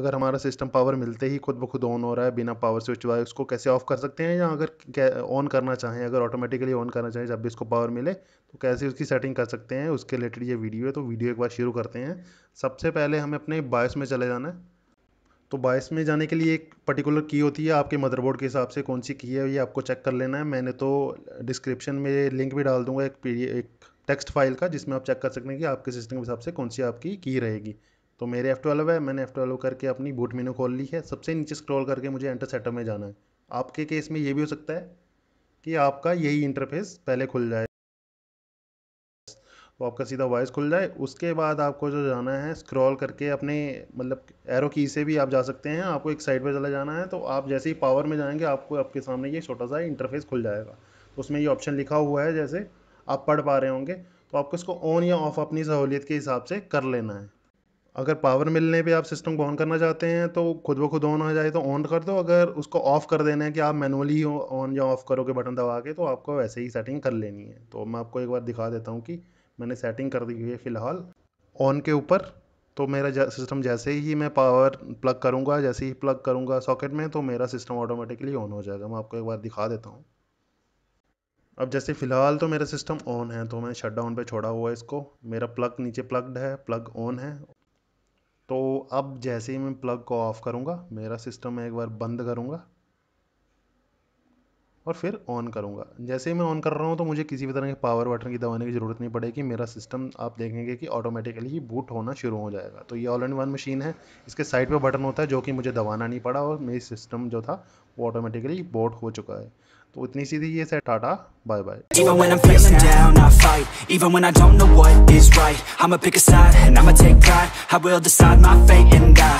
अगर हमारा system power मिलते ही खुद ब खुद ऑन हो रहा है बिना पावर स्विच वाले उसको कैसे ऑफ कर सकते हैं या अगर ऑन करना चाहें अगर ऑटोमेटिकली ऑन करना चाहें जब भी इसको पावर मिले तो कैसे उसकी सेटिंग कर सकते हैं उसके रिलेटेड ये वीडियो है तो वीडियो एक बार शुरू करते हैं सबसे पहले हमें अपने बायस में चले जाना है तो बायस में जाने के लिए एक पर्टिकुलर की होती है आपके मदरबोर्ड के हिसाब से कौन सी की है ये आपको चेक कर लेना है मैंने तो डिस्क्रिप्शन में लिंक भी डाल दूंगा एक एक टेक्स्ट फाइल का जिसमें आप चेक कर सकते हैं कि आपके सिस्टम के हिसाब से कौन सी आपकी की रहेगी तो मेरे एफ़ ट्वेल्व है मैंने एफ़ ट्वेल्व करके अपनी बूट मीनू खोल ली है सबसे नीचे स्क्रॉल करके मुझे एंटर सेटअप में जाना है आपके केस में ये भी हो सकता है कि आपका यही इंटरफेस पहले खुल जाए तो आपका सीधा वॉइस खुल जाए उसके बाद आपको जो जाना है स्क्रॉल करके अपने मतलब एरो की से भी आप जा सकते हैं आपको एक साइड पर चला जाना है तो आप जैसे ही पावर में जाएंगे आपको आपके सामने ये छोटा सा इंटरफेस खुल जाएगा तो उसमें ये ऑप्शन लिखा हुआ है जैसे आप पढ़ पा रहे होंगे तो आपको इसको ऑन या ऑफ अपनी सहूलियत के हिसाब से कर लेना है अगर पावर मिलने पे आप सिस्टम को ऑन करना चाहते हैं तो खुद ब खुद ऑन हो जाए तो ऑन कर दो अगर उसको ऑफ़ कर देना है कि आप मैनुअली ऑन या ऑफ़ करोगे बटन दबा के तो आपको वैसे ही सेटिंग कर लेनी है तो मैं आपको एक बार दिखा देता हूँ कि मैंने सेटिंग कर दी हुई है फ़िलहाल ऑन के ऊपर तो मेरा सिस्टम जैसे ही मैं पावर प्लग करूँगा जैसे ही प्लग करूँगा सॉकेट में तो मेरा सिस्टम ऑटोमेटिकली ऑन हो जाएगा मैं आपको एक बार दिखा देता हूँ अब जैसे फ़िलहाल तो मेरा सिस्टम ऑन है तो मैंने शट डाउन पर छोड़ा हुआ है इसको मेरा प्लग नीचे प्लग्ड है प्लग ऑन है तो अब जैसे ही मैं प्लग को ऑफ़ करूँगा मेरा सिस्टम एक बार बंद करूँगा और फिर ऑन करूँगा जैसे ही मैं ऑन कर रहा हूँ तो मुझे किसी भी तरह के पावर बटन की दबाने की ज़रूरत नहीं पड़ेगी मेरा सिस्टम आप देखेंगे कि ऑटोमेटिकली ही बूट होना शुरू हो जाएगा तो ये ऑल एंड वन मशीन है इसके साइड पे बटन होता है जो कि मुझे दबाना नहीं पड़ा और मेरी सिस्टम जो था वो ऑटोमेटिकली बोट हो चुका है तो इतनी सीधी ये सेट टाटा बाय बाय